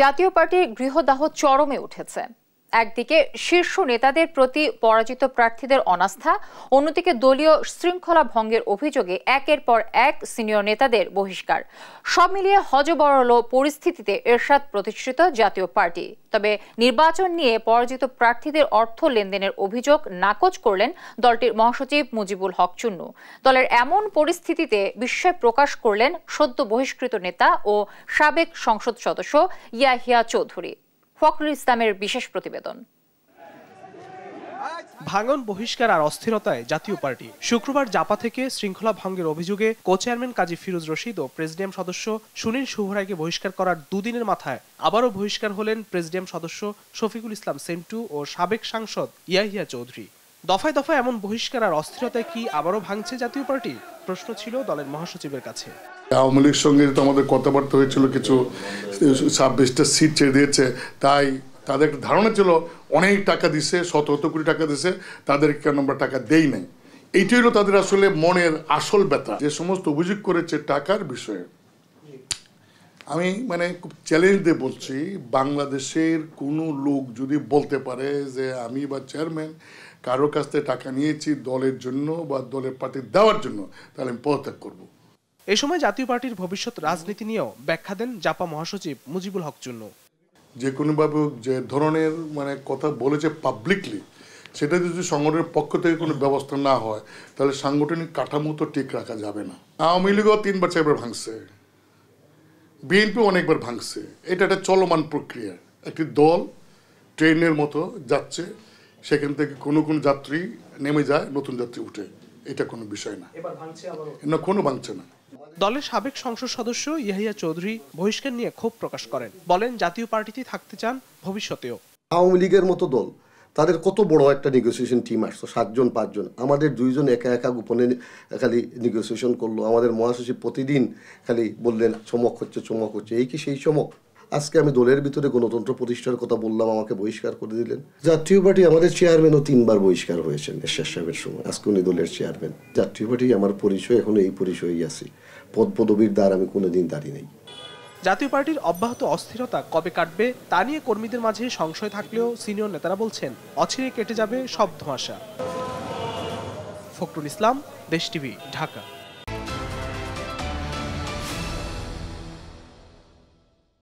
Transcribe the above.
জাতীয় পার্টির গৃহদাহ চরমে উঠেছে একদিকে শীর্ষ নেতাদের প্রতি পরাজিত প্রার্থীদের অনাস্থা অন্যদিকে দলীয় শৃঙ্খলা ভঙ্গের অভিযোগে একের পর এক সিনিয়র নেতাদের বহিষ্কার সব মিলিয়ে হজবরল পরিস্থিতিতে এরশাদ প্রতিষ্ঠিত জাতীয় পার্টি তবে নির্বাচন নিয়ে পরাজিত প্রার্থীদের অর্থ লেনদেনের অভিযোগ নাকচ করলেন দলটির মহাসচিব মুজিবুল হক চুন্নু দলের এমন পরিস্থিতিতে বিস্ময় প্রকাশ করলেন সদ্য বহিষ্কৃত নেতা ও সাবেক সংসদ সদস্য ইয়াহিয়া চৌধুরী ফখরুল ইসলামের বিশেষ প্রতিবেদন ভাঙন বহিষ্কার আর অস্থিরতায় জাতীয় পার্টি শুক্রবার জাপা থেকে শৃঙ্খলা ভঙ্গের অভিযোগে কো চেয়ারম্যান কাজী ফিরোজ রশিদ ও প্রেসিডিয়াম সদস্য সুনীল শুভরায়কে বহিষ্কার করার দুদিনের মাথায় আবারও বহিষ্কার হলেন প্রেসিডিয়াম সদস্য শফিকুল ইসলাম সেন্টু ও সাবেক সাংসদ ইয়াহিয়া চৌধুরী দফায় দফায় এমন বহিষ্কার আর অস্থিরতা কি আবারও ভাঙছে জাতীয় পার্টি প্রশ্ন ছিল দলের মহাসচিবের কাছে আওয়ামী লীগ সঙ্গে তো আমাদের কথাবার্তা হয়েছিল কিছু ছাব্বিশটা সিট ছেড়ে দিয়েছে তাই তাদের একটা ধারণা ছিল অনেক টাকা দিছে শত কোটি টাকা দিছে তাদেরকে কেন আমরা টাকা দেই নাই এইটাই হলো তাদের আসলে মনের আসল ব্যথা যে সমস্ত অভিযোগ করেছে টাকার বিষয়ে আমি মানে খুব চ্যালেঞ্জ দিয়ে বলছি বাংলাদেশের কোনো লোক যদি বলতে পারে যে আমি বা চেয়ারম্যান কারো কাছ থেকে টাকা নিয়েছি দলের জন্য বা দলের পার্টি দেওয়ার জন্য তাহলে আমি পদত্যাগ করবো এ সময় জাতীয় পার্টির ভবিষ্যৎ রাজনীতি নিয়েও ব্যাখ্যা দেন জাপা মহাসচিব মুজিবুল হক জন্য যে কোনোভাবে যে ধরনের মানে কথা বলেছে পাবলিকলি সেটা যদি সংগঠনের পক্ষ থেকে কোনো ব্যবস্থা না হয় তাহলে সাংগঠনিক কাঠামো তো ঠিক রাখা যাবে না আওয়ামী লীগও তিনবার চারবার ভাঙছে বিএনপি অনেকবার ভাঙছে এটা একটা চলমান প্রক্রিয়া একটি দল ট্রেনের মতো যাচ্ছে সেখান থেকে কোনো কোনো যাত্রী নেমে যায় নতুন যাত্রী উঠে এটা কোনো বিষয় না না কোনো ভাঙছে না দলের সাবেক সংসদ সদস্য ইয়াহিয়া চৌধুরী বহিষ্কার নিয়ে ক্ষোভ প্রকাশ করেন বলেন জাতীয় পার্টিতে থাকতে চান ভবিষ্যতেও আওয়ামী লীগের মতো দল তাদের কত বড় একটা নেগোসিয়েশন টিম আসতো সাতজন পাঁচজন আমাদের দুইজন একা একা গোপনে খালি নেগোসিয়েশন করলো আমাদের মহাসচিব প্রতিদিন খালি বললেন চমক হচ্ছে চমক হচ্ছে এই কি সেই চমক আজকে আমি দলের ভিতরে গণতন্ত্র প্রতিষ্ঠার কথা বললাম আমাকে বহিষ্কার করে দিলেন জাতীয় পার্টি আমাদের চেয়ারম্যানও তিনবার বহিষ্কার হয়েছেন এরশাদ সাহেবের সময় আজকে উনি দলের চেয়ারম্যান জাতীয় পার্টি আমার পরিচয় এখন এই পরিচয়ই আছে পদ পদবীর দ্বার আমি কোনোদিন দাঁড়িয়ে নেই জাতীয় পার্টির অব্যাহত অস্থিরতা কবে কাটবে তা নিয়ে কর্মীদের মাঝে সংশয় থাকলেও সিনিয়র নেতারা বলছেন অচিরে কেটে যাবে সব ধোঁয়াশা ফখরুল ইসলাম দেশ টিভি ঢাকা